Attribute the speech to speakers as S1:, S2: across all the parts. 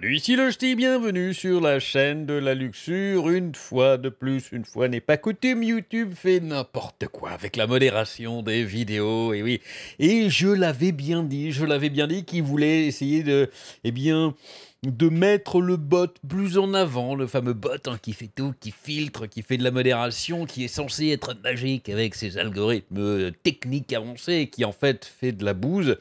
S1: Bienvenue ici le ch'ti, bienvenue sur la chaîne de la luxure. Une fois de plus, une fois n'est pas coutume, YouTube fait n'importe quoi avec la modération des vidéos, et oui. Et je l'avais bien dit, je l'avais bien dit qu'il voulait essayer de, eh bien, de mettre le bot plus en avant, le fameux bot hein, qui fait tout, qui filtre, qui fait de la modération, qui est censé être magique avec ses algorithmes euh, techniques avancés, qui en fait fait de la bouse.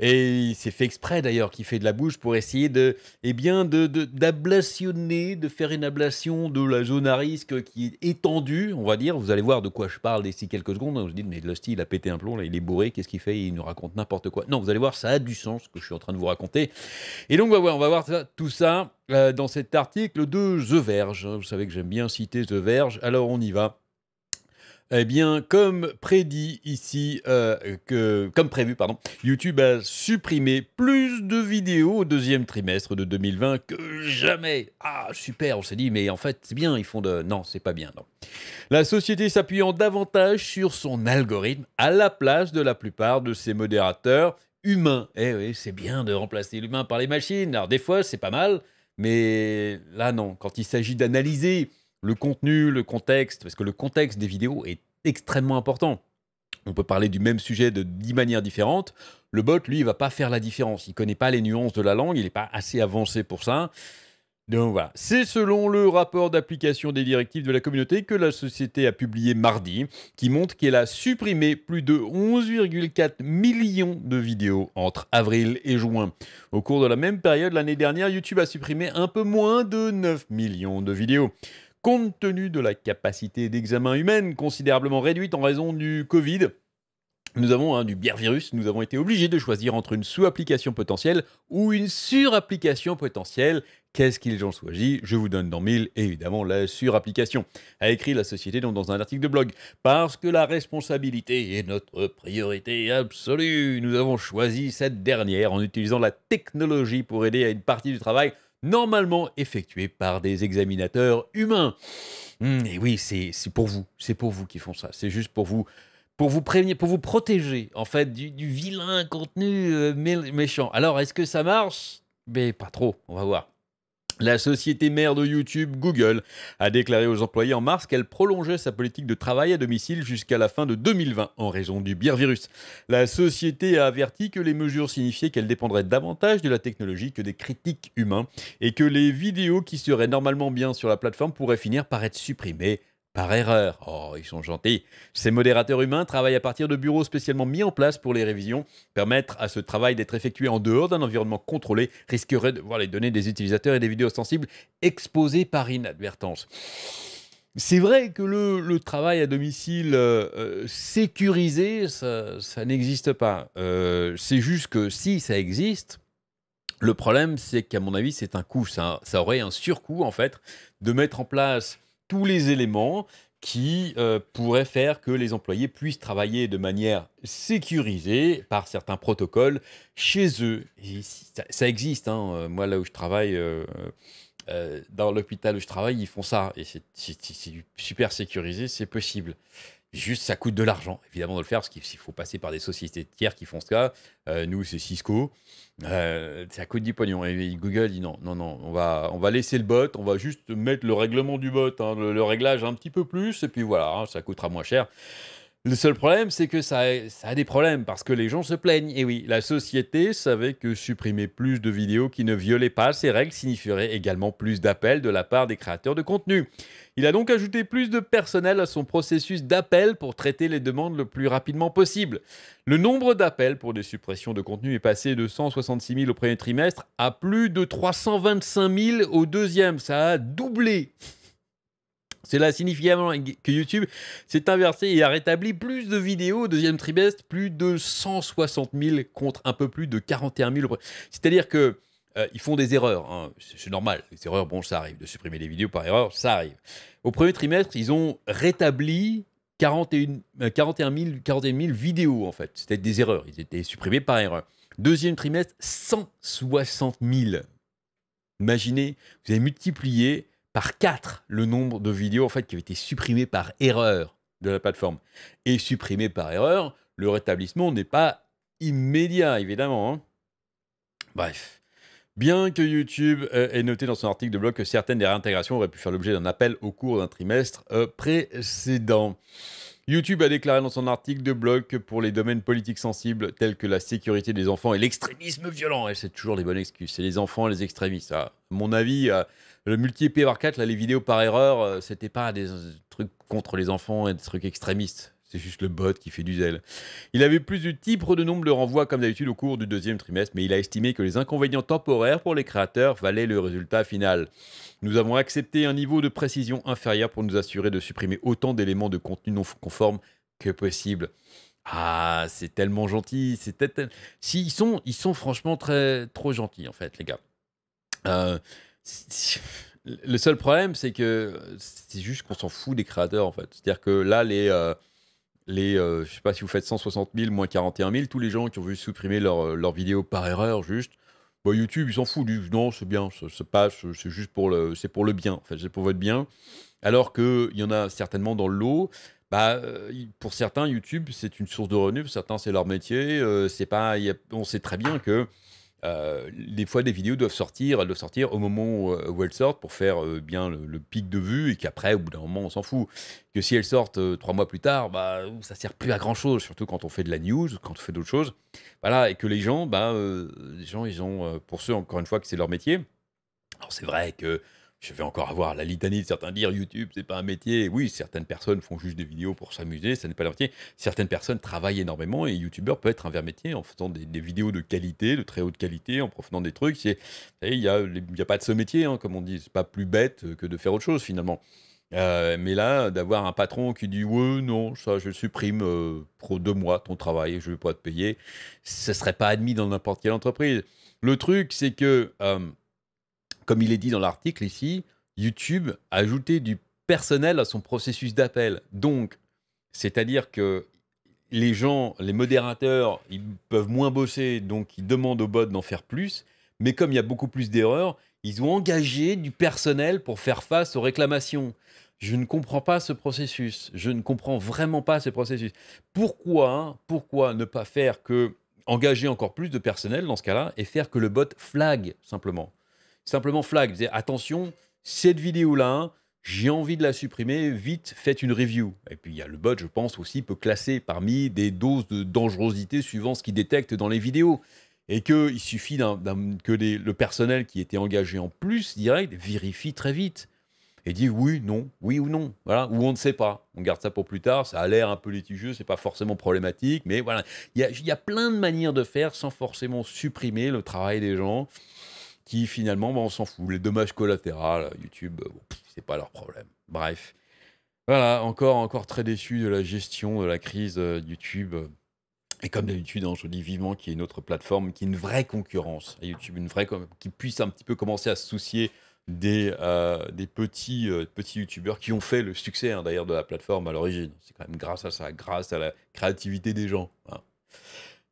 S1: Et c'est fait exprès d'ailleurs qui fait de la bouche pour essayer de, eh bien, d'ablationner, de, faire une ablation de la zone à risque qui est étendue, on va dire. Vous allez voir de quoi je parle d'ici quelques secondes. Vous vous dites, mais Losty, il a pété un plomb, là, il est bourré, qu'est-ce qu'il fait Il nous raconte n'importe quoi. Non, vous allez voir, ça a du sens ce que je suis en train de vous raconter. Et donc, bah, on va voir, on va voir tout ça euh, dans cet article de The Verge. Hein. Vous savez que j'aime bien citer The Verge, alors on y va. Eh bien, comme prédit ici, euh, que, comme prévu, pardon, YouTube a supprimé plus de vidéos au deuxième trimestre de 2020 que jamais. Ah, super, on s'est dit, mais en fait, c'est bien, ils font de... Non, c'est pas bien, non. La société s'appuyant davantage sur son algorithme à la place de la plupart de ses modérateurs humain. Eh oui, c'est bien de remplacer l'humain par les machines. Alors des fois, c'est pas mal, mais là non. Quand il s'agit d'analyser le contenu, le contexte, parce que le contexte des vidéos est extrêmement important. On peut parler du même sujet de dix manières différentes. Le bot, lui, il va pas faire la différence. Il connaît pas les nuances de la langue. Il n'est pas assez avancé pour ça. Donc voilà, c'est selon le rapport d'application des directives de la communauté que la société a publié mardi, qui montre qu'elle a supprimé plus de 11,4 millions de vidéos entre avril et juin. Au cours de la même période l'année dernière, YouTube a supprimé un peu moins de 9 millions de vidéos. Compte tenu de la capacité d'examen humaine considérablement réduite en raison du Covid, nous avons hein, du bière virus, nous avons été obligés de choisir entre une sous-application potentielle ou une sur-application potentielle. Qu'est-ce qu'ils ont choisi Je vous donne dans mille, évidemment, la sur-application. a écrit la société dans un article de blog. Parce que la responsabilité est notre priorité absolue, nous avons choisi cette dernière en utilisant la technologie pour aider à une partie du travail normalement effectué par des examinateurs humains. Hmm, et oui, c'est pour vous, c'est pour vous qui font ça, c'est juste pour vous pour vous prévenir, pour vous protéger en fait du, vilain contenu euh, méchant. Alors est-ce que ça marche Mais pas trop, on va voir. La société mère de YouTube, Google, a déclaré aux employés en mars qu'elle prolongeait sa politique de travail à domicile jusqu'à la fin de 2020 en raison du virus. La société a averti que les mesures signifiaient qu'elle dépendrait davantage de la technologie que des critiques humains et que les vidéos qui seraient normalement bien sur la plateforme pourraient finir par être supprimées par erreur. Oh, ils sont gentils. Ces modérateurs humains travaillent à partir de bureaux spécialement mis en place pour les révisions. Permettre à ce travail d'être effectué en dehors d'un environnement contrôlé risquerait de voir les données des utilisateurs et des vidéos sensibles exposées par inadvertance. C'est vrai que le, travail à domicile euh, euh, sécurisé, ça, n'existe pas. Euh, c'est juste que si ça existe, le problème, c'est qu'à mon avis, c'est un coût. Ça, ça aurait un surcoût, en fait, de mettre en place tous les éléments qui euh, pourraient faire que les employés puissent travailler de manière sécurisée par certains protocoles chez eux. ça, existe. Hein. Euh, moi, là où je travaille, euh, dans l'hôpital où je travaille, ils font ça. Et c'est super sécurisé, c'est possible. Juste, ça coûte de l'argent, évidemment, de le faire, parce qu'il faut passer par des sociétés tiers qui font ce euh, cas. nous, c'est Cisco. Euh, ça coûte du pognon. Et Google dit non, non, non, on va, on va laisser le bot, on va juste mettre le règlement du bot, hein, le, réglage un petit peu plus, et puis voilà, hein, ça coûtera moins cher. Le seul problème, c'est que ça a, a, des problèmes parce que les gens se plaignent. Et oui, la société savait que supprimer plus de vidéos qui ne violaient pas ces règles signifierait également plus d'appels de la part des créateurs de contenu. Il a donc ajouté plus de personnel à son processus d'appel pour traiter les demandes le plus rapidement possible. Le nombre d'appels pour des suppressions de contenu est passé de 166 000 au premier trimestre à plus de 325 000 au deuxième. Ça a doublé. C'est là, significativement, que YouTube s'est inversé et a rétabli plus de vidéos au deuxième trimestre, plus de 160 000 contre un peu plus de 41 000. C'est-à-dire que euh, ils font des erreurs, hein. c'est normal. Les erreurs, bon, ça arrive. De supprimer des vidéos par erreur, ça arrive. Au premier trimestre, ils ont rétabli 41, 41 000 vidéos, en fait. C'était des erreurs, ils étaient supprimés par erreur. Deuxième trimestre, 160 000. Imaginez, vous avez multiplié par 4 le nombre de vidéos en fait, qui avaient été supprimées par erreur de la plateforme. Et supprimées par erreur, le rétablissement n'est pas immédiat, évidemment. Hein. Bref. Bien que YouTube euh, ait noté dans son article de blog que certaines des réintégrations auraient pu faire l'objet d'un appel au cours d'un trimestre euh, précédent. YouTube a déclaré dans son article de blog que pour les domaines politiques sensibles tels que la sécurité des enfants et l'extrémisme violent, c'est toujours les bonnes excuses, c'est les enfants, et les extrémistes. Ah, à mon avis, euh, le multi par 4, les vidéos par erreur, euh, c'était pas des trucs contre les enfants et des trucs extrémistes. C'est juste le bot qui fait du zèle. Il avait plus de type de nombre de renvois comme d'habitude au cours du deuxième trimestre, mais il a estimé que les inconvénients temporaires pour les créateurs valaient le résultat final. Nous avons accepté un niveau de précision inférieur pour nous assurer de supprimer autant d'éléments de contenu non conforme que possible. Ah, c'est tellement gentil, c'est tellement... si, ils sont, ils sont franchement très trop gentils en fait, les gars. Euh, le seul problème, c'est que c'est juste qu'on s'en fout des créateurs en fait. C'est-à-dire que là, les euh, les, euh, je sais pas si vous faites 160 000 moins 41 000, tous les gens qui ont vu supprimer leurs euh, leur vidéo par erreur, juste, bah, YouTube, ils s'en foutent, non, c'est bien, ça, passe, c'est juste pour le, c'est pour le bien, c'est pour votre bien. Alors qu'il y en a certainement dans l'eau, bah, euh, pour certains, YouTube, c'est une source de revenus, pour certains, c'est leur métier, c'est pas, on sait très bien que euh, des fois, des vidéos doivent sortir, sortir au moment euh, où, elles sortent pour faire euh, bien le, pic de vue et qu'après, au bout d'un moment, on s'en fout. Que si elles sortent trois mois plus tard, bah, ça sert plus à grand chose, surtout quand on fait de la news, quand on fait d'autres choses. Voilà, et que les gens, bah, les gens, ils ont, pour ceux encore une fois que c'est leur métier, alors c'est vrai que je vais encore avoir la litanie de certains dire YouTube, c'est pas un métier. Oui, certaines personnes font juste des vidéos pour s'amuser, ça n'est pas leur métier. Certaines personnes travaillent énormément et YouTubeur peut être un vrai métier en faisant des, vidéos de qualité, de très haute qualité, en provenant des trucs. il n'y a, pas de ce métier, hein, comme on dit. C'est pas plus bête que de faire autre chose finalement. Euh, mais là, d'avoir un patron qui dit ouais, non, ça, je supprime euh, pour deux mois ton travail, je ne vais pas te payer, ce serait pas admis dans n'importe quelle entreprise. Le truc, c'est que euh, comme il est dit dans l'article ici, YouTube a ajouté du personnel à son processus d'appel. Donc, c'est-à-dire que les gens, les modérateurs, ils peuvent moins bosser, donc ils demandent au bot d'en faire plus. Mais comme il y a beaucoup plus d'erreurs, ils ont engagé du personnel pour faire face aux réclamations. Je ne comprends pas ce processus. Je ne comprends vraiment pas ce processus. Pourquoi, hein, pourquoi ne pas faire que engager encore plus de personnel dans ce cas-là et faire que le bot flag simplement simplement flag, disait attention, cette vidéo-là, j'ai envie de la supprimer, vite, faites une review. Et puis il y a le bot, je pense aussi, peut classer parmi des doses de dangerosité suivant ce qu'il détecte dans les vidéos. Et qu'il suffit que le personnel qui était engagé en plus direct vérifie très vite et dit oui, non, oui ou non. Voilà, ou on ne sait pas. On garde ça pour plus tard. Ça a l'air un peu litigieux, c'est pas forcément problématique, mais voilà. Il y y a, plein de manières de faire sans forcément supprimer le travail des gens qui finalement, bah, on s'en fout. Les dommages collatéraux, YouTube, c'est pas leur problème. Bref. Voilà, encore, encore très déçu de la gestion de la crise euh, YouTube. Et comme d'habitude, hein, je dis vivement qu'il y ait une autre plateforme qui est une vraie concurrence à YouTube, une vraie qui puisse un petit peu commencer à se soucier des, euh, petits, euh, petits YouTubeurs qui ont fait le succès hein, d'ailleurs de la plateforme à l'origine. C'est quand même grâce à ça, grâce à la créativité des gens. Hein.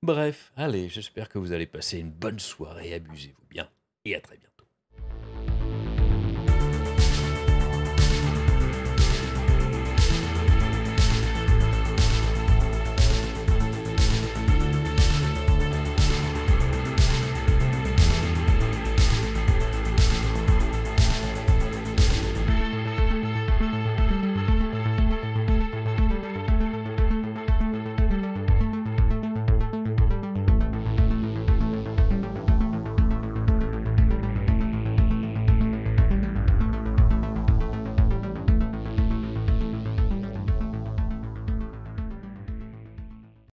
S1: Bref, allez, j'espère que vous allez passer une bonne soirée, abusez-vous et à très bientôt.